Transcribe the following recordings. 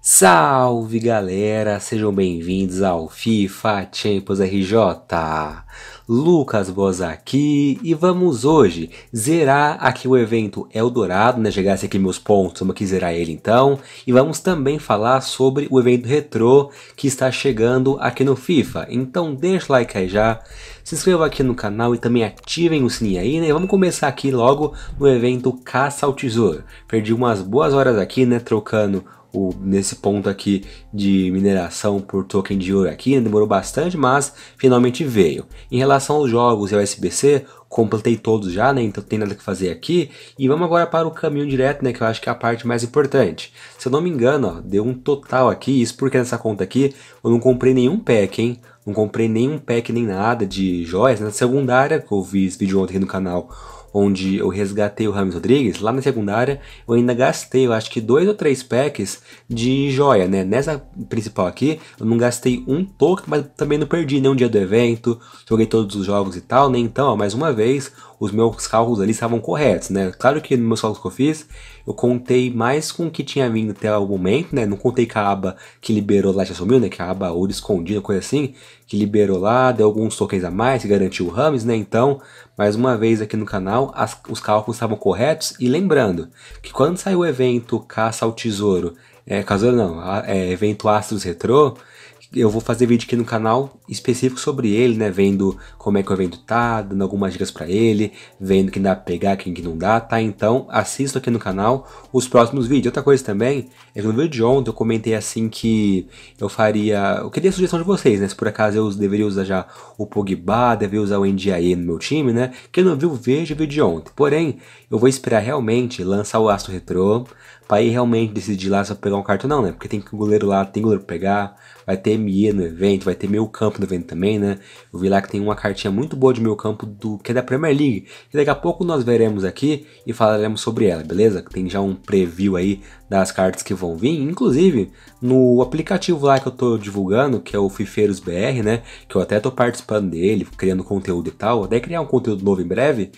Salve galera, sejam bem-vindos ao FIFA Champions RJ. Lucas Boza aqui e vamos hoje zerar aqui o evento Eldorado, né? Chegasse aqui meus pontos, vamos aqui zerar ele então. E vamos também falar sobre o evento retrô que está chegando aqui no FIFA. Então deixa o like aí já, se inscreva aqui no canal e também ativem o sininho aí, né? E vamos começar aqui logo no evento Caça ao Tesouro. Perdi umas boas horas aqui, né? Trocando o, nesse ponto aqui de mineração por token de ouro aqui, né? demorou bastante, mas finalmente veio. Em relação aos jogos e ao SBC, completei todos já, né? Então tem nada que fazer aqui. E vamos agora para o caminho direto, né? Que eu acho que é a parte mais importante. Se eu não me engano, ó, deu um total aqui. Isso porque nessa conta aqui eu não comprei nenhum pack, hein? Não comprei nenhum pack nem nada de joias. Na né? secundária, que eu vi esse vídeo ontem no canal, onde eu resgatei o Ramos Rodrigues, lá na secundária eu ainda gastei, eu acho que dois ou três packs de joia, né? Nessa principal aqui, eu não gastei um pouco, mas também não perdi nenhum dia do evento, joguei todos os jogos e tal, né? Então, ó, mais uma vez, os meus cálculos ali estavam corretos, né? Claro que nos meus cálculos que eu fiz, eu contei mais com o que tinha vindo até o momento, né? Não contei com a aba que liberou lá, já sumiu, né? Que a aba ouro escondida, coisa assim, que liberou lá, deu alguns tokens a mais, que garantiu o Rames, né? Então, mais uma vez aqui no canal, as, os cálculos estavam corretos. E lembrando que quando saiu o evento Caça ao Tesouro, é, caso não, é, evento Astros Retro, eu vou fazer vídeo aqui no canal específico sobre ele, né? Vendo como é que o evento tá, dando algumas dicas para ele, vendo quem dá pra pegar, quem que não dá, tá? Então assista aqui no canal os próximos vídeos. Outra coisa também é que no vídeo de ontem eu comentei assim que eu faria. Eu queria a sugestão de vocês, né? Se por acaso eu deveria usar já o Pogba, deveria usar o NDAE no meu time, né? Quem não viu, veja o vídeo de ontem. Porém, eu vou esperar realmente lançar o Astro Retro pra ir realmente decidir lá se eu pegar um cartão, não, né? Porque tem que o goleiro lá, tem goleiro pra pegar, vai ter ME no evento, vai ter meio campo no evento também, né? Eu vi lá que tem uma cartinha muito boa de meio campo do que é da Premier League, e daqui a pouco nós veremos aqui e falaremos sobre ela, beleza? Tem já um preview aí das cartas que vão vir, inclusive no aplicativo lá que eu tô divulgando, que é o Fifeiros BR, né? Que eu até tô participando dele, criando conteúdo e tal, até criar um conteúdo novo em breve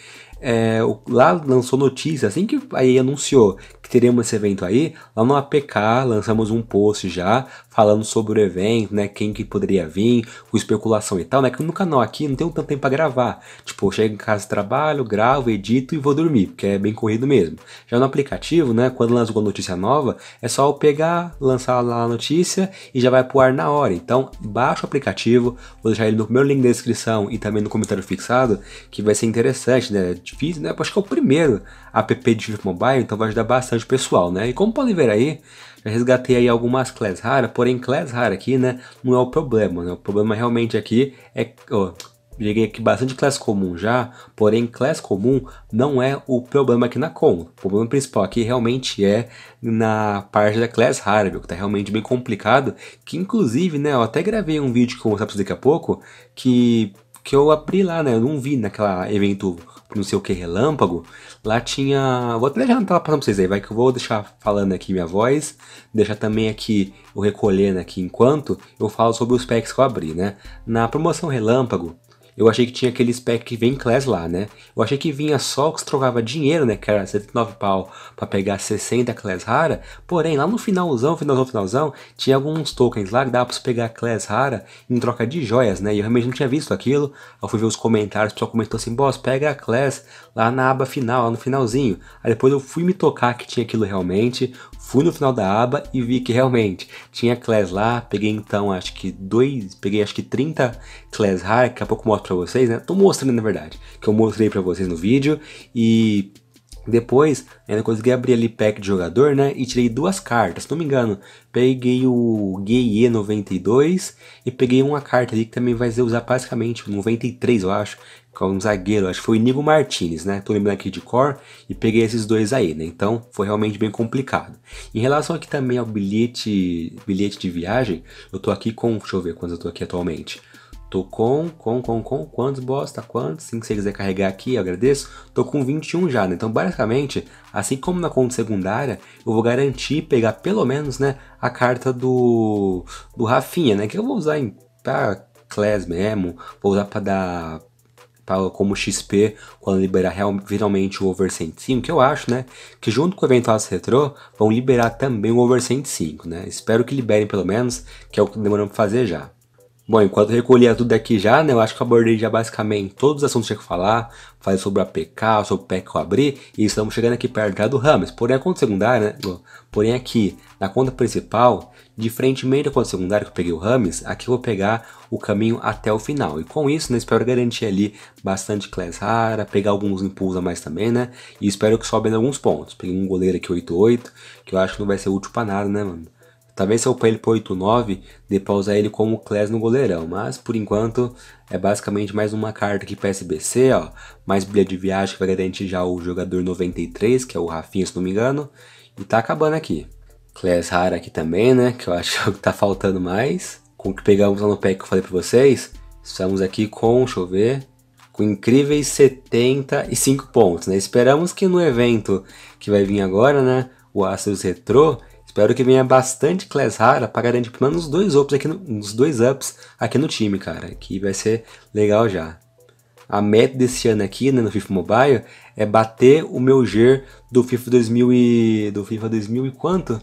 é, lá lançou notícia, assim que aí anunciou que teremos esse evento aí, lá no APK lançamos um post já falando sobre o evento, né, quem que poderia vir, com especulação e tal, né, que no canal aqui não tenho tanto tempo pra gravar, tipo, eu chego em casa, trabalho, gravo, edito e vou dormir, porque é bem corrido mesmo. Já no aplicativo, né, quando lança alguma notícia nova, é só eu pegar, lançar lá a notícia e já vai pro ar na hora, então baixa o aplicativo, vou deixar ele no primeiro link da descrição e também no comentário fixado, que vai ser interessante, né, de difícil, né? Acho que é o primeiro app de mobile, então vai ajudar bastante o pessoal, né? E como podem ver aí, já resgatei aí algumas classes raras, porém class rara aqui, né, não é o problema, né? O problema realmente aqui é... Oh, cheguei aqui bastante classes comum já, porém classes comum não é o problema aqui na conta. O problema principal aqui realmente é na parte da classe rara, que tá realmente bem complicado, que inclusive, né, eu até gravei um vídeo que eu vou mostrar pra vocês daqui a pouco, que que eu abri lá, né? Eu não vi naquela evento não sei o que relâmpago. Lá tinha. Vou até deixar na tela pra vocês aí, vai que eu vou deixar falando aqui minha voz. Deixar também aqui eu recolhendo né, aqui enquanto eu falo sobre os packs que eu abri, né? Na promoção relâmpago, eu achei que tinha aquele packs que vem class lá, né? Eu achei que vinha só que se trocava dinheiro, né? Que era 79 pau pra pegar 60 class rara. Porém, lá no finalzão, finalzão, finalzão, tinha alguns tokens lá que dava pra você pegar class rara em troca de joias, né? E eu realmente não tinha visto aquilo. Eu fui ver os comentários, o pessoal comentou assim, boss, pega a class lá na aba final, lá no finalzinho. Aí depois eu fui me tocar que tinha aquilo realmente. Fui no final da aba e vi que realmente tinha class lá, peguei então acho que dois, peguei acho que 30 class rare, daqui a pouco mostro pra vocês, né? Tô mostrando na verdade, que eu mostrei pra vocês no vídeo e depois, ainda consegui abrir ali pack de jogador, né? E tirei duas cartas, se não me engano. Peguei o GE 92 e peguei uma carta ali que também vai ser usar basicamente o 93, eu acho. Que é um zagueiro, acho que foi o Nigo Martinez, né? Tô lembrando aqui de cor e peguei esses dois aí, né? Então foi realmente bem complicado. Em relação aqui também ao bilhete, bilhete de viagem, eu tô aqui com, deixa eu ver quantos eu tô aqui atualmente. Tô com, com, com, com, quantos bosta, quantos? Assim se você quiser carregar aqui, eu agradeço. Tô com 21 já, né? Então, basicamente, assim como na conta secundária, eu vou garantir pegar pelo menos, né, a carta do, do Rafinha, né? Que eu vou usar em, pra Class mesmo, vou usar pra dar pra, como XP quando liberar real, finalmente o Over 105, que eu acho, né, que junto com o eventual retrô, vão liberar também o Over 105, né? Espero que liberem pelo menos, que é o que demoramos pra fazer já. Bom, enquanto eu recolhia tudo aqui já, né, eu acho que eu abordei já basicamente todos os assuntos que tinha que falar, falei sobre a PK, sobre o PEC que eu abri, e estamos chegando aqui perto já do Rames. Porém, a conta secundária, né, porém aqui, na conta principal, diferentemente da conta secundária que eu peguei o Rames, aqui eu vou pegar o caminho até o final. E com isso, né, espero garantir ali bastante class rara, pegar alguns impulsos a mais também, né, e espero que sobe alguns pontos. Peguei um goleiro aqui 8-8, que eu acho que não vai ser útil pra nada, né, mano. Talvez se eu pôr ele por 8-9, dê pra usar ele como Class no goleirão, mas por enquanto é basicamente mais uma carta aqui para SBC, ó, mais bilha de viagem que vai garantir já o jogador 93, que é o Rafinha, se não me engano, e tá acabando aqui. Class rara aqui também, né, que eu acho que tá faltando mais. Com o que pegamos lá no pack que eu falei pra vocês, estamos aqui com, deixa eu ver, com incríveis 75 pontos, né? Esperamos que no evento que vai vir agora, né, o Astros Retro, Espero que venha bastante class rara para garantir pelo menos dois ups aqui no, dois ups aqui no time, cara. Que vai ser legal já. A meta desse ano aqui, né, no FIFA Mobile, é bater o meu GER do FIFA 2000 e... do FIFA 2000 e quanto?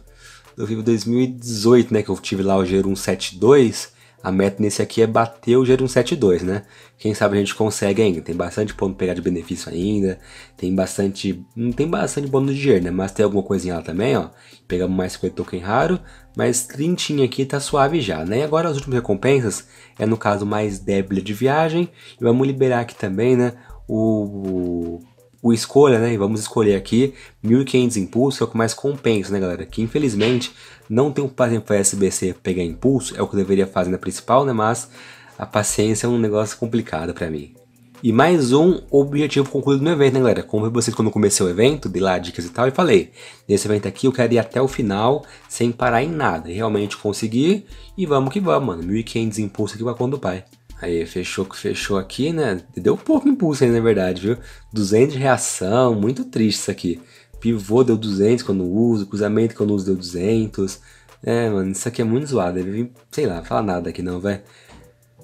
Do FIFA 2018, né, que eu tive lá o GER 172. A meta nesse aqui é bater o Jerum 72, né? Quem sabe a gente consegue ainda. Tem bastante ponto pegar de benefício ainda. Tem bastante. Não tem bastante bônus de dinheiro, né? Mas tem alguma coisinha lá também, ó. Pegamos mais 50 token raro. Mas 30 aqui tá suave já, né? E agora as últimas recompensas é no caso mais débil de viagem. E vamos liberar aqui também, né? O o escolha, né? E vamos escolher aqui 1500 impulso, é o que mais compensa, né, galera? Que infelizmente não tem um paciente para SBC pegar impulso, é o que eu deveria fazer na principal, né? Mas a paciência é um negócio complicado para mim. E mais um objetivo concluído no evento, né, galera? Como eu vocês quando eu comecei o evento, dei lá dicas e tal, e falei: nesse evento aqui eu quero ir até o final sem parar em nada. Realmente consegui e vamos que vamos, mano. 1500 impulso aqui pra conta do pai. Aí, fechou que fechou aqui, né? Deu pouco impulso aí, na verdade, viu? 200 de reação, muito triste isso aqui. Pivô deu 200 quando uso, cruzamento quando uso deu 200. É, mano, isso aqui é muito zoado. Deve, sei lá, falar nada aqui não, velho.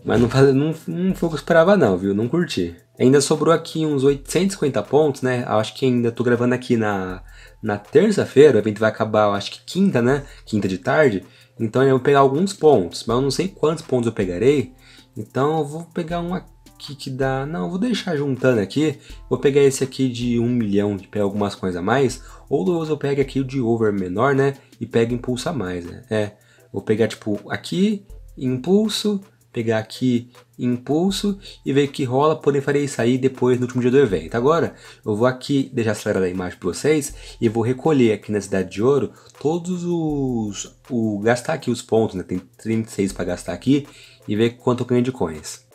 Mas não, faz, não, não foi o que eu esperava não, viu? Não curti. Ainda sobrou aqui uns 850 pontos, né? Acho que ainda tô gravando aqui na, na terça-feira. O evento vai acabar, acho que quinta, né? Quinta de tarde. Então eu vou pegar alguns pontos. Mas eu não sei quantos pontos eu pegarei. Então eu vou pegar um aqui que dá. Não, vou deixar juntando aqui. Vou pegar esse aqui de 1 um milhão e pegar algumas coisas a mais. Ou eu pego aqui o de over menor, né? E pego impulso a mais, né? É. Vou pegar tipo aqui, impulso, pegar aqui impulso e ver que rola, porém farei isso aí depois no último dia do evento. Agora, eu vou aqui deixar acelerar a imagem para vocês e vou recolher aqui na Cidade de Ouro todos os... o gastar aqui os pontos, né? tem 36 para gastar aqui e ver quanto eu ganho de coins.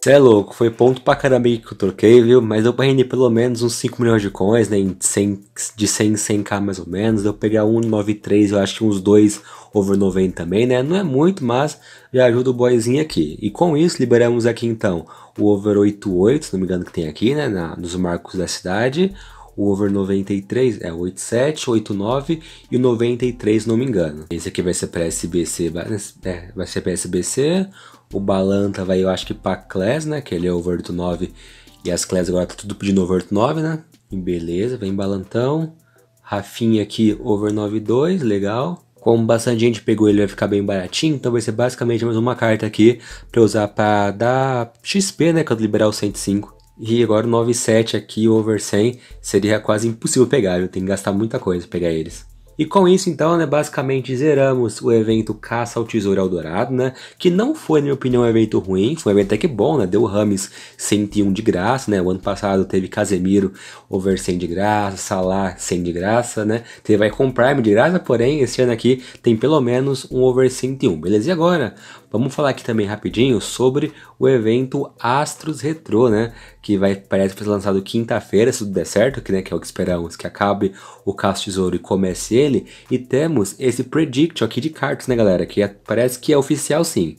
Cê é louco, foi ponto pra caramba que eu troquei, viu? Mas eu pra render pelo menos uns 5 milhões de coins, né? Em 100, de 100 em 100k mais ou menos. Eu pegar 1,93, eu acho que uns 2 over 90 também, né? Não é muito, mas já ajuda o boyzinho aqui. E com isso, liberamos aqui então o over 88, se não me engano que tem aqui, né? Na, nos marcos da cidade. O over 93 é 87, 89 e o 93, não me engano. Esse aqui vai ser para SBC, é, vai ser para SBC. O Balanta vai, eu acho que para Class, né? Que ele é over 89 e as Class agora tá tudo pedindo over 89, né? Beleza, vem Balantão. Rafinha aqui, over 9-2, legal. Como bastante gente pegou ele, vai ficar bem baratinho, então vai ser basicamente mais uma carta aqui para usar para dar XP, né, quando liberar o 105. E agora o 9-7 aqui, over 100, seria quase impossível pegar, eu tenho que gastar muita coisa pra pegar eles. E com isso, então, né, basicamente zeramos o evento Caça ao Tesouro Eldorado, né? Que não foi, na minha opinião, um evento ruim, foi um evento até que bom, né? Deu Rames 101 de graça, né? O ano passado teve Casemiro over 100 de graça, Salah 100 de graça, né? Teve vai comprar Prime de graça, porém, esse ano aqui tem pelo menos um over 101, beleza? E agora, vamos falar aqui também rapidinho sobre o evento Astros Retro, né? que vai, parece que vai ser lançado quinta-feira, se tudo der certo, que, né, que é o que esperamos, que acabe o caso tesouro e comece ele. E temos esse predict aqui de cartas, né, galera? Que é, parece que é oficial sim.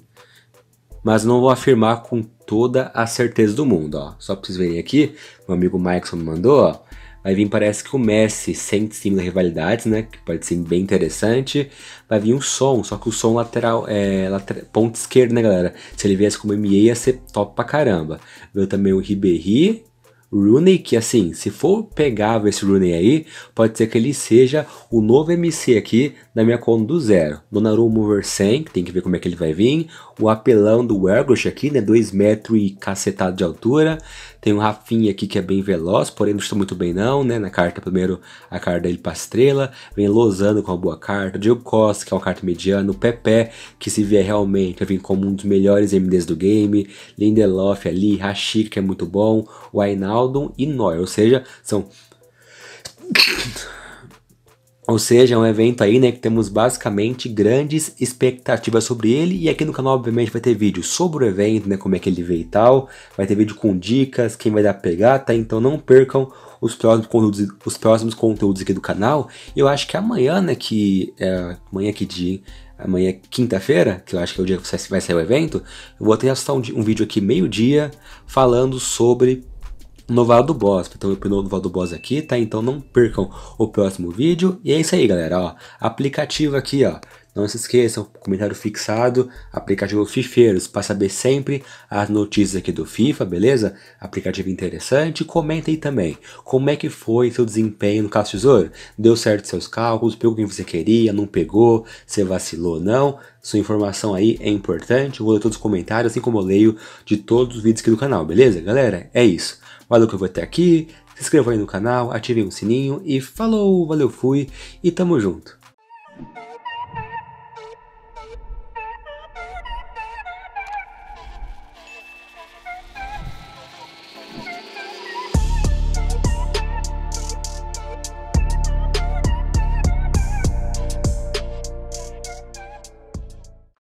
Mas não vou afirmar com toda a certeza do mundo, ó. Só pra vocês verem aqui, meu amigo Maxon me mandou, ó. Vai vir, parece que o Messi sem estímulo rivalidades, né? Que pode ser bem interessante. Vai vir um som, só que o som lateral, é, lateral ponto esquerdo, né, galera? Se ele viesse como MA, ia ser top pra caramba. Veio também o Ribéry, Rooney, que assim, se for pegar esse Rooney aí, pode ser que ele seja o novo MC aqui da minha conta do zero. Donnarumma over 100, que tem que ver como é que ele vai vir. O apelão do Ergosh aqui, né, 2 metros e cacetado de altura. Tem o Rafinha aqui que é bem veloz, porém não está muito bem não, né, na carta primeiro a carta dele para estrela. Vem Lozano com uma boa carta, Diogo Costa, que é uma carta mediana, o Pepe, que se vier realmente vai vir como um dos melhores MDs do game. Lindelof ali, Rashik, que é muito bom, o Ainal Aldon e Nor. Ou seja, são. Ou seja, é um evento aí, né, que temos basicamente grandes expectativas sobre ele e aqui no canal obviamente vai ter vídeo sobre o evento, né, como é que ele veio e tal, vai ter vídeo com dicas, quem vai dar tá? então não percam os próximos conteúdos, os próximos conteúdos aqui do canal. Eu acho que amanhã, né, que é, amanhã que dia, amanhã quinta-feira, que eu acho que é o dia que vai sair o evento, eu vou ter assistir um, um vídeo aqui meio-dia falando sobre no Vale do Boss. Então, opinou no Vale do Boss aqui, tá? Então, não percam o próximo vídeo. E é isso aí, galera, ó. Aplicativo aqui, ó. Não se esqueçam, comentário fixado, aplicativo Fifeiros, para saber sempre as notícias aqui do FIFA, beleza? Aplicativo interessante. comenta aí também como é que foi seu desempenho no caso Tesouro. Deu certo seus cálculos? Pegou quem você queria? Não pegou? Você vacilou ou não? Sua informação aí é importante. Eu vou ler todos os comentários, assim como eu leio de todos os vídeos aqui do canal, beleza? Galera, é isso. Valeu que eu vou até aqui, se inscreva aí no canal, ative o sininho e falou, valeu, fui e tamo junto.